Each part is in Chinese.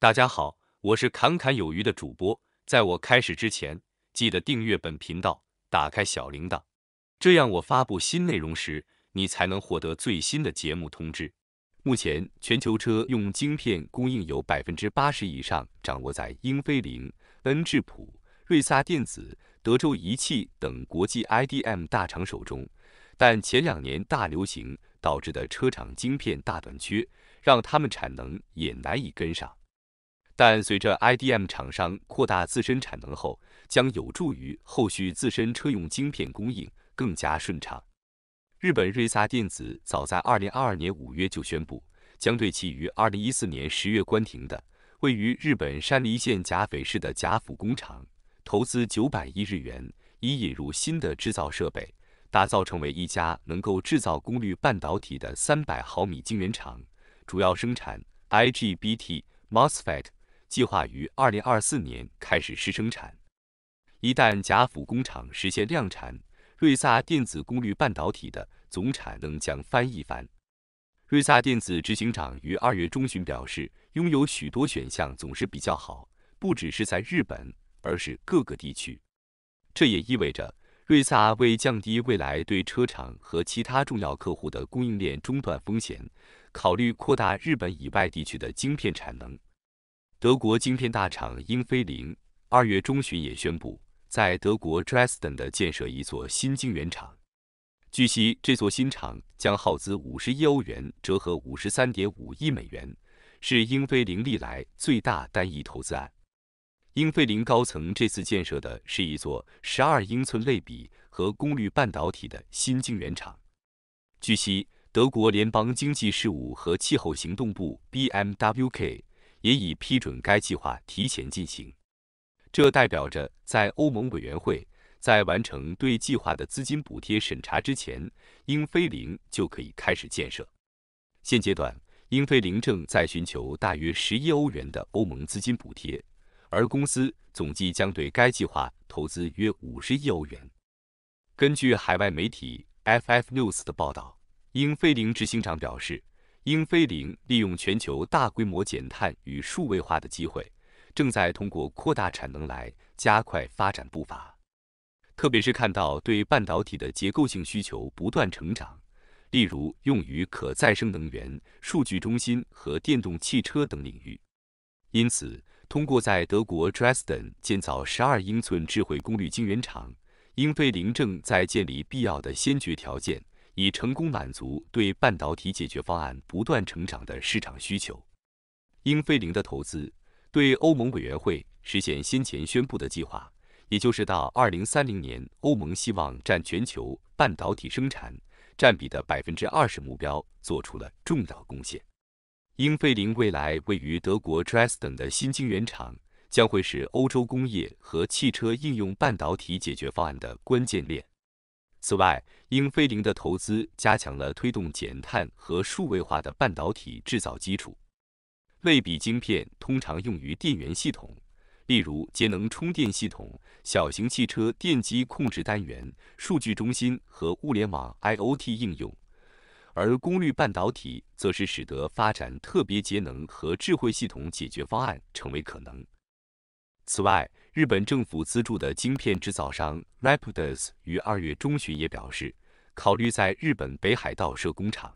大家好，我是侃侃有余的主播。在我开始之前，记得订阅本频道，打开小铃铛，这样我发布新内容时，你才能获得最新的节目通知。目前，全球车用晶片供应有百分之八十以上掌握在英飞凌、恩智浦、瑞萨电子、德州仪器等国际 IDM 大厂手中。但前两年大流行导致的车厂晶片大短缺，让他们产能也难以跟上。但随着 IDM 厂商扩大自身产能后，将有助于后续自身车用晶片供应更加顺畅。日本瑞萨电子早在2022年5月就宣布，将对其于2014年10月关停的位于日本山梨县甲斐市的甲府工厂，投资900亿日元，以引入新的制造设备，打造成为一家能够制造功率半导体的300毫米晶圆厂，主要生产 IGBT、MOSFET。计划于二零二四年开始试生产。一旦贾府工厂实现量产，瑞萨电子功率半导体的总产能将翻一番。瑞萨电子执行长于二月中旬表示：“拥有许多选项总是比较好，不只是在日本，而是各个地区。”这也意味着瑞萨为降低未来对车厂和其他重要客户的供应链中断风险，考虑扩大日本以外地区的晶片产能。德国晶片大厂英飞凌二月中旬也宣布，在德国 Dresden 的建设一座新晶圆厂。据悉，这座新厂将耗资五十亿欧元，折合五十三点五亿美元，是英飞凌历来最大单一投资案。英飞凌高层这次建设的是一座十二英寸类比和功率半导体的新晶圆厂。据悉，德国联邦经济事务和气候行动部 BMWK。也已批准该计划提前进行，这代表着在欧盟委员会在完成对计划的资金补贴审查之前，英飞凌就可以开始建设。现阶段，英飞凌正在寻求大约十亿欧元的欧盟资金补贴，而公司总计将对该计划投资约五十亿欧元。根据海外媒体 FF News 的报道，英飞凌执行长表示。英飞凌利用全球大规模减碳与数位化的机会，正在通过扩大产能来加快发展步伐。特别是看到对半导体的结构性需求不断成长，例如用于可再生能源、数据中心和电动汽车等领域。因此，通过在德国 Dresden 建造12英寸智慧功率晶圆厂，英飞凌正在建立必要的先决条件。以成功满足对半导体解决方案不断成长的市场需求。英飞凌的投资对欧盟委员会实现先前宣布的计划，也就是到2030年欧盟希望占全球半导体生产占比的20%目标，做出了重要贡献。英飞凌未来位于德国 Dresden 的新晶圆厂，将会是欧洲工业和汽车应用半导体解决方案的关键链。此外，英飞凌的投资加强了推动减碳和数位化的半导体制造基础。类比晶片通常用于电源系统，例如节能充电系统、小型汽车电机控制单元、数据中心和物联网 （IOT） 应用，而功率半导体则是使得发展特别节能和智慧系统解决方案成为可能。此外，日本政府资助的晶片制造商 Rapidus 于二月中旬也表示，考虑在日本北海道设工厂。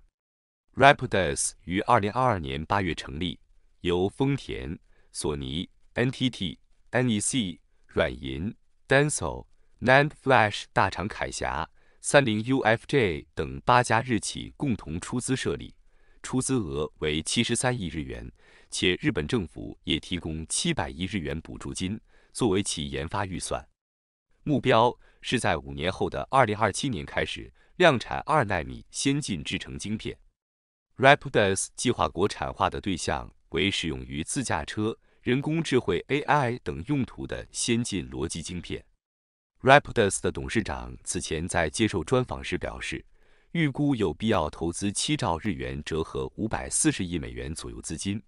Rapidus 于二零二二年八月成立，由丰田、索尼、NTT、NEC、软银、Densol、Nand Flash、大厂铠侠、三菱 Ufj 等八家日企共同出资设立，出资额为七十三亿日元，且日本政府也提供七百亿日元补助金。作为其研发预算目标，是在五年后的二零二七年开始量产二纳米先进制程晶片。Rapidus 计划国产化的对象为使用于自驾车、人工智慧 AI 等用途的先进逻辑晶片。Rapidus 的董事长此前在接受专访时表示，预估有必要投资七兆日元，折合五百四十亿美元左右资金。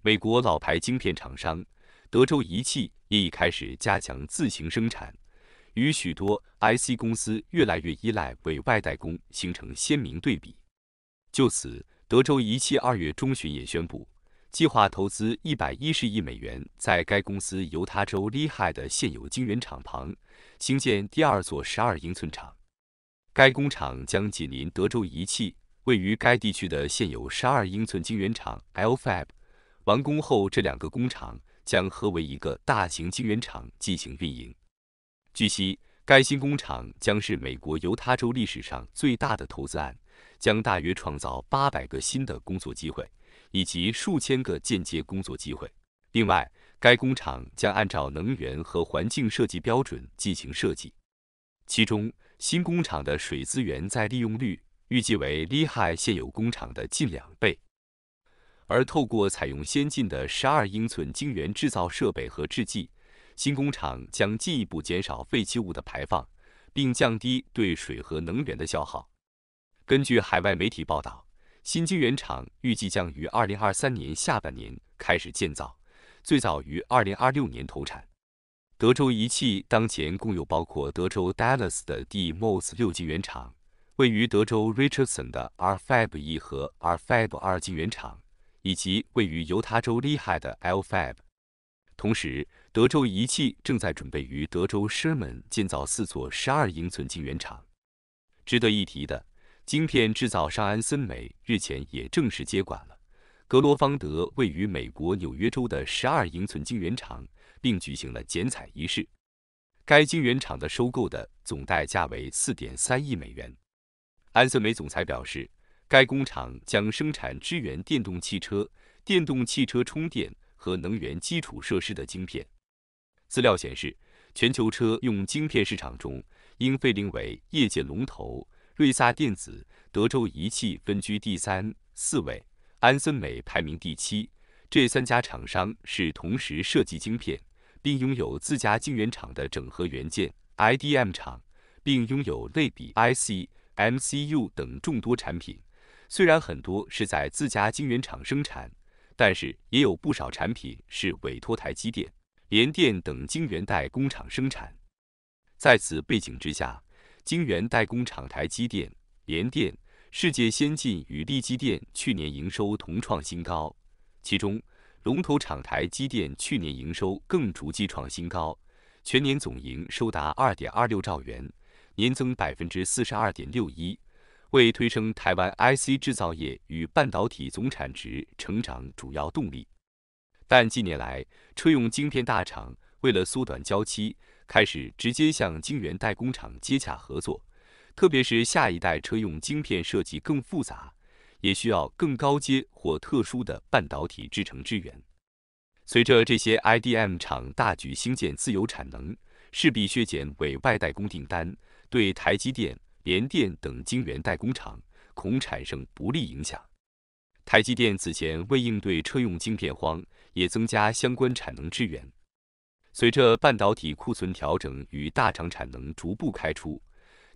美国老牌晶片厂商。德州仪器也已开始加强自行生产，与许多 IC 公司越来越依赖委外代工形成鲜明对比。就此，德州仪器二月中旬也宣布，计划投资110亿美元，在该公司犹他州利海的现有晶圆厂旁兴建第二座12英寸厂。该工厂将紧邻德州仪器位于该地区的现有12英寸晶圆厂 l f a b 完工后，这两个工厂。将合为一个大型晶圆厂进行运营。据悉，该新工厂将是美国犹他州历史上最大的投资案，将大约创造八百个新的工作机会，以及数千个间接工作机会。另外，该工厂将按照能源和环境设计标准进行设计，其中新工厂的水资源再利用率预计为利害现有工厂的近两倍。而透过采用先进的十二英寸晶圆制造设备和制剂，新工厂将进一步减少废弃物的排放，并降低对水和能源的消耗。根据海外媒体报道，新晶圆厂预计将于二零二三年下半年开始建造，最早于二零二六年投产。德州仪器当前共有包括德州 Dallas 的 D-MOS 六晶圆厂，位于德州 Richardson 的 R5E 和 R5B 二晶圆厂。以及位于犹他州利害的 L Fab，同时德州仪器正在准备于德州 Sherman 建造四座十二英寸晶圆厂。值得一提的，晶片制造商安森美日前也正式接管了格罗方德位于美国纽约州的十二英寸晶圆厂，并举行了剪彩仪式。该晶圆厂的收购的总代价为四点三亿美元。安森美总裁表示。该工厂将生产支援电动汽车、电动汽车充电和能源基础设施的晶片。资料显示，全球车用晶片市场中，英飞凌为业界龙头，瑞萨电子、德州仪器分居第三、四位，安森美排名第七。这三家厂商是同时设计晶片，并拥有自家晶圆厂的整合元件 （IDM） 厂，并拥有类比 IC、MCU 等众多产品。虽然很多是在自家晶圆厂生产，但是也有不少产品是委托台积电、联电等晶圆代工厂生产。在此背景之下，晶圆代工厂台积电、联电、世界先进与力积电去年营收同创新高，其中龙头厂台积电去年营收更逐季创新高，全年总营收达二点二六兆元，年增百分之四十二点六一。为推升台湾 IC 制造业与半导体总产值成长主要动力，但近年来车用晶片大厂为了缩短交期，开始直接向晶圆代工厂接洽合作。特别是下一代车用晶片设计更复杂，也需要更高阶或特殊的半导体制程支援。随着这些 IDM 厂大举兴建自有产能，势必削减委外代工订单，对台积电。联电等晶圆代工厂恐产生不利影响。台积电此前为应对车用晶片荒，也增加相关产能支援。随着半导体库存调整与大厂产能逐步开出，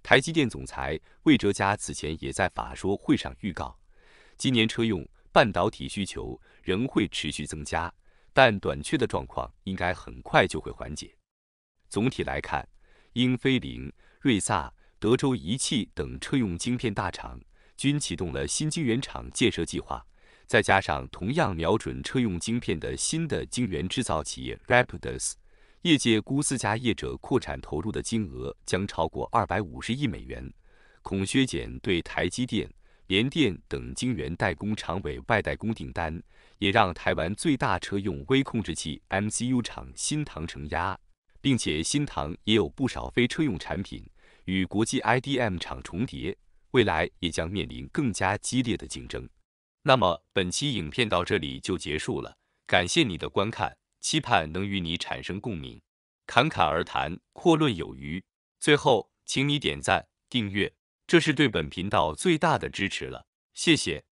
台积电总裁魏哲嘉此前也在法说会上预告，今年车用半导体需求仍会持续增加，但短缺的状况应该很快就会缓解。总体来看，英飞凌、瑞萨。德州仪器等车用晶片大厂均启动了新晶圆厂建设计划，再加上同样瞄准车用晶片的新的晶圆制造企业 Rapidus，业界估司家业者扩产投入的金额将超过二百五十亿美元。恐削减对台积电、联电等晶圆代工厂委外代工订单，也让台湾最大车用微控制器 MCU 厂新唐承压，并且新唐也有不少非车用产品。与国际 IDM 厂重叠，未来也将面临更加激烈的竞争。那么本期影片到这里就结束了，感谢你的观看，期盼能与你产生共鸣。侃侃而谈，阔论有余。最后，请你点赞、订阅，这是对本频道最大的支持了，谢谢。